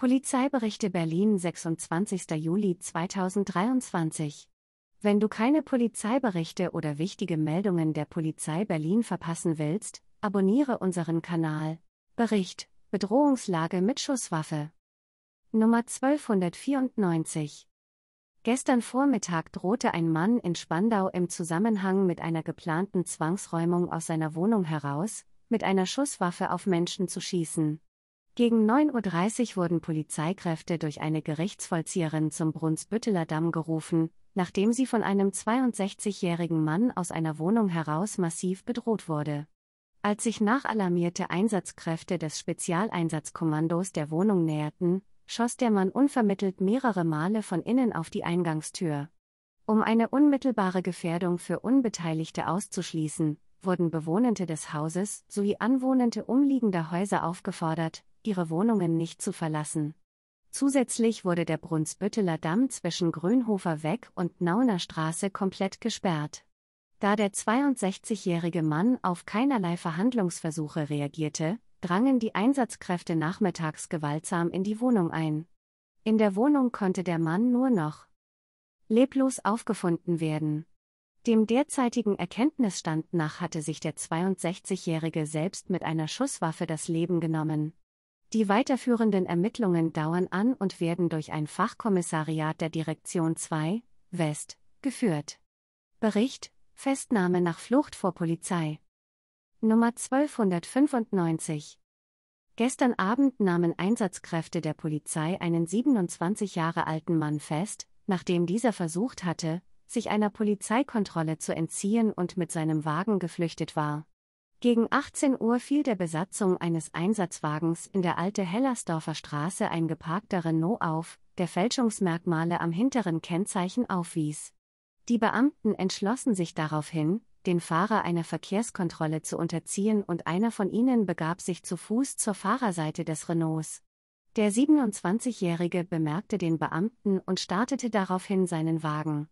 Polizeiberichte Berlin 26. Juli 2023 Wenn du keine Polizeiberichte oder wichtige Meldungen der Polizei Berlin verpassen willst, abonniere unseren Kanal. Bericht Bedrohungslage mit Schusswaffe Nummer 1294 Gestern Vormittag drohte ein Mann in Spandau im Zusammenhang mit einer geplanten Zwangsräumung aus seiner Wohnung heraus, mit einer Schusswaffe auf Menschen zu schießen. Gegen 9.30 Uhr wurden Polizeikräfte durch eine Gerichtsvollzieherin zum Brunsbütteler Damm gerufen, nachdem sie von einem 62-jährigen Mann aus einer Wohnung heraus massiv bedroht wurde. Als sich nachalarmierte Einsatzkräfte des Spezialeinsatzkommandos der Wohnung näherten, schoss der Mann unvermittelt mehrere Male von innen auf die Eingangstür. Um eine unmittelbare Gefährdung für Unbeteiligte auszuschließen, wurden Bewohnende des Hauses sowie Anwohnende umliegender Häuser aufgefordert, ihre Wohnungen nicht zu verlassen. Zusätzlich wurde der Brunsbütteler Damm zwischen Grönhofer Weg und Nauner Straße komplett gesperrt. Da der 62-jährige Mann auf keinerlei Verhandlungsversuche reagierte, drangen die Einsatzkräfte nachmittags gewaltsam in die Wohnung ein. In der Wohnung konnte der Mann nur noch leblos aufgefunden werden. Dem derzeitigen Erkenntnisstand nach hatte sich der 62-Jährige selbst mit einer Schusswaffe das Leben genommen. Die weiterführenden Ermittlungen dauern an und werden durch ein Fachkommissariat der Direktion 2 West geführt. Bericht Festnahme nach Flucht vor Polizei. Nummer 1295. Gestern Abend nahmen Einsatzkräfte der Polizei einen 27 Jahre alten Mann fest, nachdem dieser versucht hatte, sich einer Polizeikontrolle zu entziehen und mit seinem Wagen geflüchtet war. Gegen 18 Uhr fiel der Besatzung eines Einsatzwagens in der alte Hellersdorfer Straße ein geparkter Renault auf, der Fälschungsmerkmale am hinteren Kennzeichen aufwies. Die Beamten entschlossen sich daraufhin, den Fahrer einer Verkehrskontrolle zu unterziehen und einer von ihnen begab sich zu Fuß zur Fahrerseite des Renaults. Der 27-Jährige bemerkte den Beamten und startete daraufhin seinen Wagen.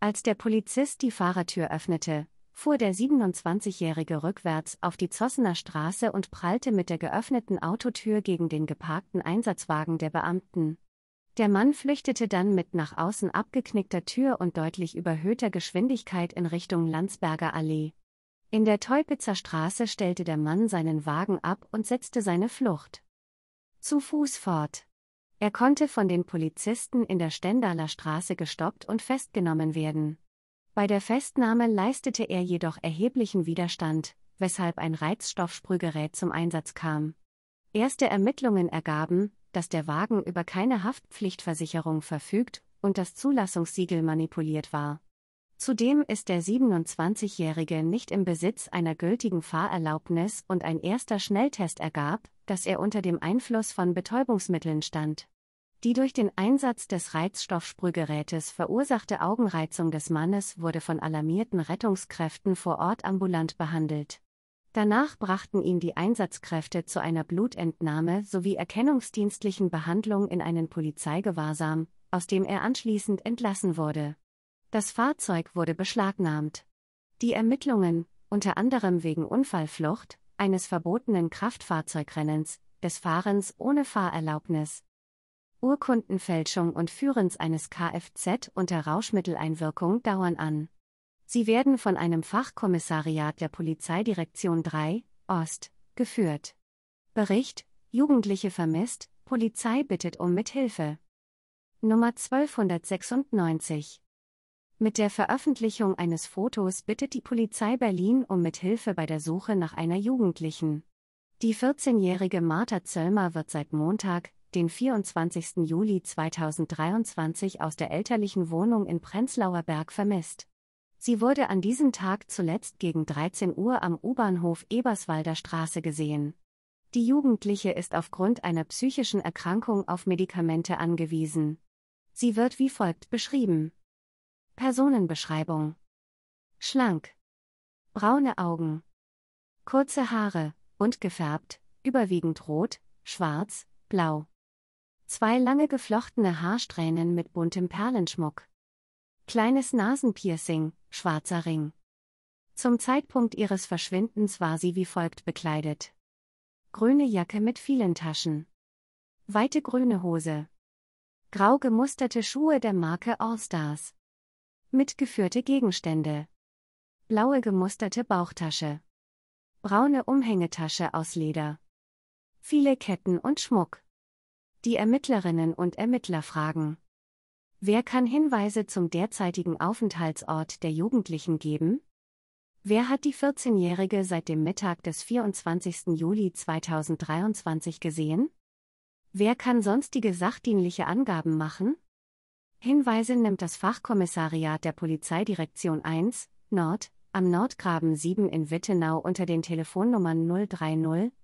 Als der Polizist die Fahrertür öffnete, fuhr der 27-Jährige rückwärts auf die Zossener Straße und prallte mit der geöffneten Autotür gegen den geparkten Einsatzwagen der Beamten. Der Mann flüchtete dann mit nach außen abgeknickter Tür und deutlich überhöhter Geschwindigkeit in Richtung Landsberger Allee. In der Teupitzer Straße stellte der Mann seinen Wagen ab und setzte seine Flucht zu Fuß fort. Er konnte von den Polizisten in der Stendaler Straße gestoppt und festgenommen werden. Bei der Festnahme leistete er jedoch erheblichen Widerstand, weshalb ein Reizstoffsprühgerät zum Einsatz kam. Erste Ermittlungen ergaben, dass der Wagen über keine Haftpflichtversicherung verfügt und das Zulassungssiegel manipuliert war. Zudem ist der 27-Jährige nicht im Besitz einer gültigen Fahrerlaubnis und ein erster Schnelltest ergab, dass er unter dem Einfluss von Betäubungsmitteln stand. Die durch den Einsatz des Reizstoffsprühgerätes verursachte Augenreizung des Mannes wurde von alarmierten Rettungskräften vor Ort ambulant behandelt. Danach brachten ihn die Einsatzkräfte zu einer Blutentnahme sowie erkennungsdienstlichen Behandlung in einen Polizeigewahrsam, aus dem er anschließend entlassen wurde. Das Fahrzeug wurde beschlagnahmt. Die Ermittlungen, unter anderem wegen Unfallflucht, eines verbotenen Kraftfahrzeugrennens, des Fahrens ohne Fahrerlaubnis Urkundenfälschung und Führens eines Kfz unter Rauschmitteleinwirkung dauern an. Sie werden von einem Fachkommissariat der Polizeidirektion 3, Ost, geführt. Bericht: Jugendliche vermisst, Polizei bittet um Mithilfe. Nummer 1296. Mit der Veröffentlichung eines Fotos bittet die Polizei Berlin um Mithilfe bei der Suche nach einer Jugendlichen. Die 14-jährige Martha Zöllmer wird seit Montag, den 24. Juli 2023 aus der elterlichen Wohnung in Prenzlauer Berg vermisst. Sie wurde an diesem Tag zuletzt gegen 13 Uhr am U-Bahnhof Eberswalder Straße gesehen. Die Jugendliche ist aufgrund einer psychischen Erkrankung auf Medikamente angewiesen. Sie wird wie folgt beschrieben. Personenbeschreibung. Schlank. Braune Augen. Kurze Haare, bunt gefärbt, überwiegend rot, schwarz, blau. Zwei lange geflochtene Haarsträhnen mit buntem Perlenschmuck. Kleines Nasenpiercing, schwarzer Ring. Zum Zeitpunkt ihres Verschwindens war sie wie folgt bekleidet. Grüne Jacke mit vielen Taschen. Weite grüne Hose. Grau gemusterte Schuhe der Marke Allstars. Mitgeführte Gegenstände. Blaue gemusterte Bauchtasche. Braune Umhängetasche aus Leder. Viele Ketten und Schmuck die Ermittlerinnen und Ermittler fragen. Wer kann Hinweise zum derzeitigen Aufenthaltsort der Jugendlichen geben? Wer hat die 14-Jährige seit dem Mittag des 24. Juli 2023 gesehen? Wer kann sonstige sachdienliche Angaben machen? Hinweise nimmt das Fachkommissariat der Polizeidirektion 1, Nord, am Nordgraben 7 in Wittenau unter den Telefonnummern 030